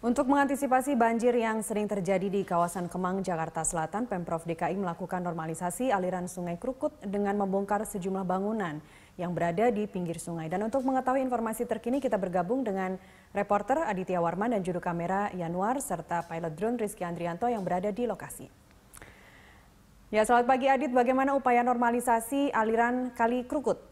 Untuk mengantisipasi banjir yang sering terjadi di kawasan Kemang, Jakarta Selatan, Pemprov DKI melakukan normalisasi aliran Sungai Krukut dengan membongkar sejumlah bangunan yang berada di pinggir sungai. Dan untuk mengetahui informasi terkini, kita bergabung dengan reporter Aditya Warman dan juru kamera Yanuar, serta pilot drone Rizky Andrianto yang berada di lokasi. Ya, selamat pagi Adit. Bagaimana upaya normalisasi aliran Kali Krukut?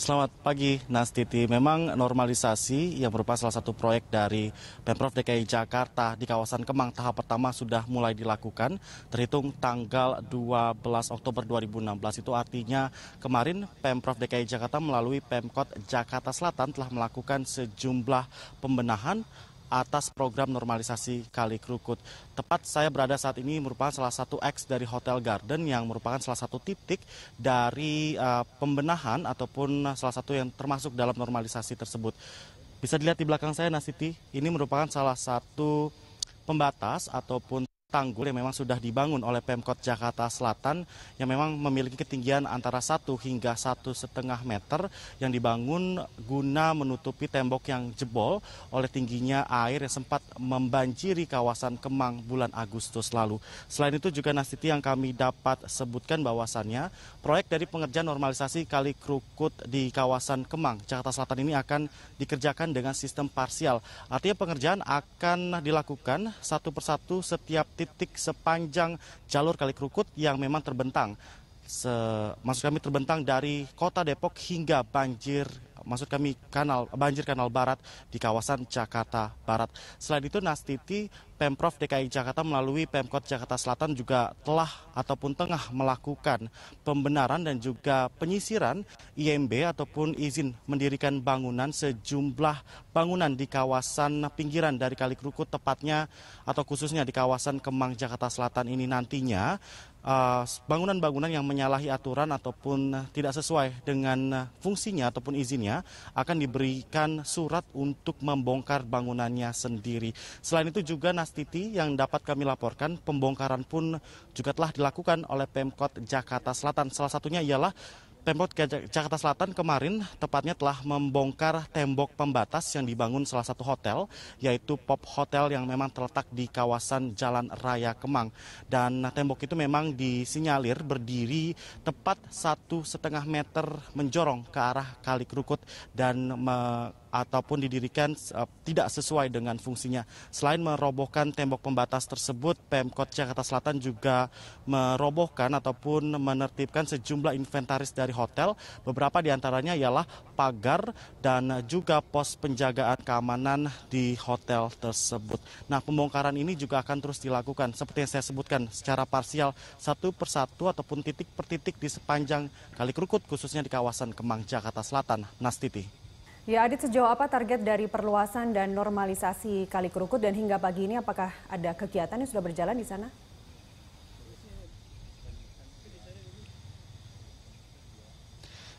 Selamat pagi, Nastiti. Memang normalisasi yang merupakan salah satu proyek dari Pemprov DKI Jakarta di kawasan Kemang tahap pertama sudah mulai dilakukan terhitung tanggal 12 Oktober 2016. Itu artinya kemarin Pemprov DKI Jakarta melalui Pemkot Jakarta Selatan telah melakukan sejumlah pembenahan atas program normalisasi Kali Krukut. Tepat saya berada saat ini merupakan salah satu ex dari Hotel Garden yang merupakan salah satu titik dari uh, pembenahan ataupun salah satu yang termasuk dalam normalisasi tersebut. Bisa dilihat di belakang saya Nasiti, ini merupakan salah satu pembatas ataupun tanggul yang memang sudah dibangun oleh Pemkot Jakarta Selatan yang memang memiliki ketinggian antara 1 hingga satu setengah meter yang dibangun guna menutupi tembok yang jebol oleh tingginya air yang sempat membanjiri kawasan Kemang bulan Agustus lalu. Selain itu juga Nastiti yang kami dapat sebutkan bahwasannya proyek dari pengerjaan normalisasi Kali Krukut di kawasan Kemang, Jakarta Selatan ini akan dikerjakan dengan sistem parsial. Artinya pengerjaan akan dilakukan satu persatu setiap titik sepanjang jalur Kali Krukut yang memang terbentang. Se, maksud kami terbentang dari kota Depok hingga banjir maksud kami kanal banjir kanal barat di kawasan Jakarta Barat. Selain itu Nastiti Pemprov DKI Jakarta melalui Pemkot Jakarta Selatan juga telah ataupun tengah melakukan pembenaran dan juga penyisiran IMB ataupun izin mendirikan bangunan sejumlah bangunan di kawasan pinggiran dari Kali Krukut tepatnya atau khususnya di kawasan Kemang Jakarta Selatan ini nantinya eh, bangunan-bangunan yang menyalahi aturan ataupun tidak sesuai dengan fungsinya ataupun izinnya akan diberikan surat untuk membongkar bangunannya sendiri. Selain itu juga nas Mas Titi yang dapat kami laporkan, pembongkaran pun juga telah dilakukan oleh Pemkot Jakarta Selatan. Salah satunya ialah Pemkot Jakarta Selatan kemarin tepatnya telah membongkar tembok pembatas yang dibangun salah satu hotel, yaitu Pop Hotel yang memang terletak di kawasan Jalan Raya Kemang. Dan tembok itu memang disinyalir berdiri tepat satu setengah meter menjorong ke arah Kali Kerukut dan ataupun didirikan eh, tidak sesuai dengan fungsinya. Selain merobohkan tembok pembatas tersebut, Pemkot Jakarta Selatan juga merobohkan ataupun menertibkan sejumlah inventaris dari hotel. Beberapa diantaranya ialah pagar dan juga pos penjagaan keamanan di hotel tersebut. Nah, pembongkaran ini juga akan terus dilakukan seperti yang saya sebutkan secara parsial satu persatu ataupun titik per titik di sepanjang Kali Kerukut khususnya di kawasan Kemang Jakarta Selatan. Nastiti. Ya Adit, sejauh apa target dari perluasan dan normalisasi Kali Kerukut dan hingga pagi ini apakah ada kegiatan yang sudah berjalan di sana?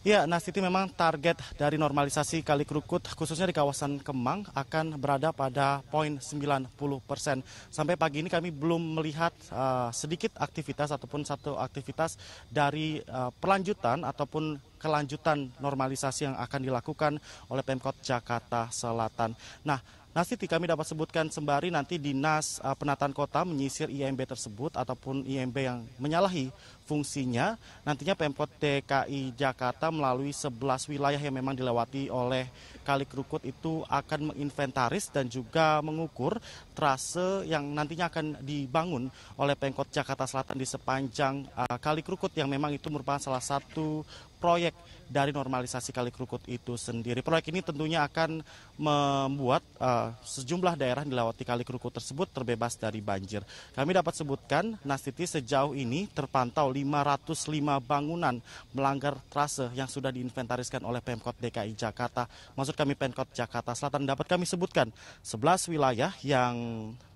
Ya, nah Siti memang target dari normalisasi Kali kerukut khususnya di kawasan Kemang akan berada pada poin 90 persen. Sampai pagi ini kami belum melihat uh, sedikit aktivitas ataupun satu aktivitas dari uh, pelanjutan ataupun kelanjutan normalisasi yang akan dilakukan oleh Pemkot Jakarta Selatan. Nah, Nah, Siti, kami dapat sebutkan sembari nanti Dinas uh, Penataan Kota menyisir IMB tersebut ataupun IMB yang menyalahi fungsinya. Nantinya Pemkot DKI Jakarta melalui 11 wilayah yang memang dilewati oleh Kali Krukut itu akan menginventaris dan juga mengukur trase yang nantinya akan dibangun oleh Pemkot Jakarta Selatan di sepanjang uh, eh, Kali Krukut yang memang itu merupakan salah satu proyek dari normalisasi Kali Krukut itu sendiri. Proyek ini tentunya akan membuat uh, sejumlah daerah dilewati Kali Krukut tersebut terbebas dari banjir. Kami dapat sebutkan Nastiti sejauh ini terpantau 505 bangunan melanggar trase yang sudah diinventariskan oleh Pemkot DKI Jakarta. Maksud kami Pemkot Jakarta Selatan dapat kami sebutkan 11 wilayah yang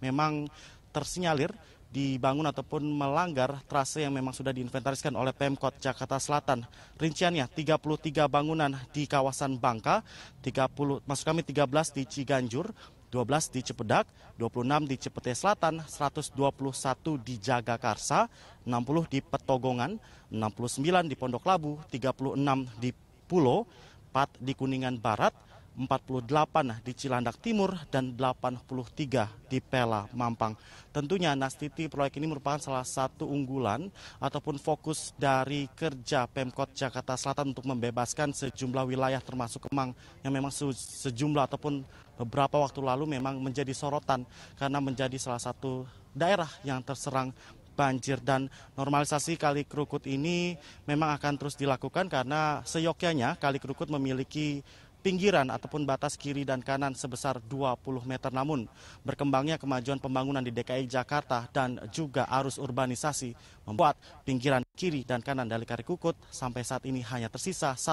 memang tersinyalir dibangun ataupun melanggar trase yang memang sudah diinventariskan oleh Pemkot Jakarta Selatan. Rinciannya 33 bangunan di kawasan Bangka, 30 maksud kami 13 di Ciganjur, 12 di Cepedak, 26 di Cepete Selatan, 121 di Jagakarsa, 60 di Petogongan, 69 di Pondok Labu, 36 di Pulau, 4 di Kuningan Barat, 48 di Cilandak Timur dan 83 di Pela Mampang. Tentunya Nastiti proyek ini merupakan salah satu unggulan ataupun fokus dari kerja Pemkot Jakarta Selatan untuk membebaskan sejumlah wilayah termasuk Kemang yang memang sejumlah ataupun beberapa waktu lalu memang menjadi sorotan karena menjadi salah satu daerah yang terserang banjir dan normalisasi Kali Kerukut ini memang akan terus dilakukan karena seyogyanya Kali Kerukut memiliki pinggiran ataupun batas kiri dan kanan sebesar 20 meter. Namun berkembangnya kemajuan pembangunan di DKI Jakarta dan juga arus urbanisasi membuat pinggiran kiri dan kanan dari Karikukut sampai saat ini hanya tersisa 1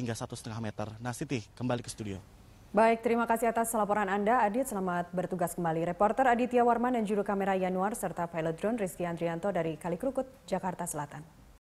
hingga 1,5 meter. Nasiti, kembali ke studio. Baik, terima kasih atas laporan Anda, Adit. Selamat bertugas kembali. Reporter Aditya Warman dan juru kamera Yanuar serta pilot drone Rizky Andrianto dari Krukut, Jakarta Selatan.